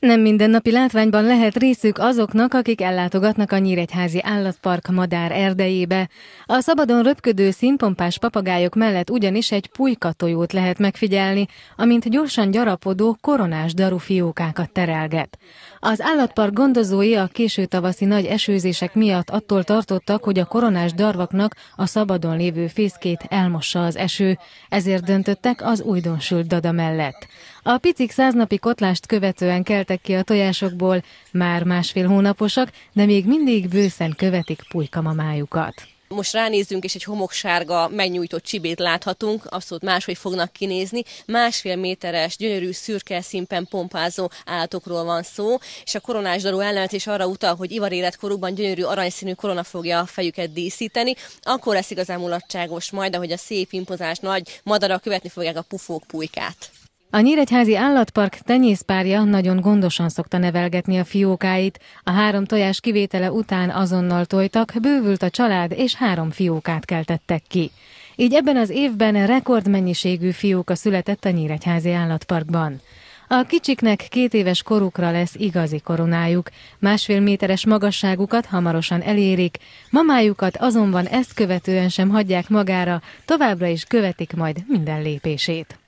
Nem mindennapi látványban lehet részük azoknak, akik ellátogatnak a Nyíregyházi Állatpark madár erdejébe. A szabadon röpködő színpompás papagájok mellett ugyanis egy pulykatójót lehet megfigyelni, amint gyorsan gyarapodó koronás daru fiókákat terelget. Az állatpark gondozói a késő tavaszi nagy esőzések miatt attól tartottak, hogy a koronás darvaknak a szabadon lévő fészkét elmossa az eső, ezért döntöttek az újdonsült dada mellett. A picik száznapi kotlás egymást követően keltek ki a tojásokból, már másfél hónaposak, de még mindig bőszen követik pulykamamájukat. Most ránézünk, és egy homoksárga megnyújtott csibét láthatunk, abszolút máshogy fognak kinézni. Másfél méteres, gyönyörű, szürke színpen pompázó állatokról van szó, és a koronás darú elnevezés arra utal, hogy életkorukban gyönyörű aranyszínű korona fogja a fejüket díszíteni. Akkor lesz igazán mulatságos majd, ahogy a szép impozás nagy madara követni fogják a pufók pulykát. A Nyíregyházi Állatpark tenyészpárja nagyon gondosan szokta nevelgetni a fiókáit. A három tojás kivétele után azonnal tojtak, bővült a család, és három fiókát keltettek ki. Így ebben az évben rekordmennyiségű fióka született a Nyíregyházi Állatparkban. A kicsiknek két éves korukra lesz igazi koronájuk, másfél méteres magasságukat hamarosan elérik, mamájukat azonban ezt követően sem hagyják magára, továbbra is követik majd minden lépését.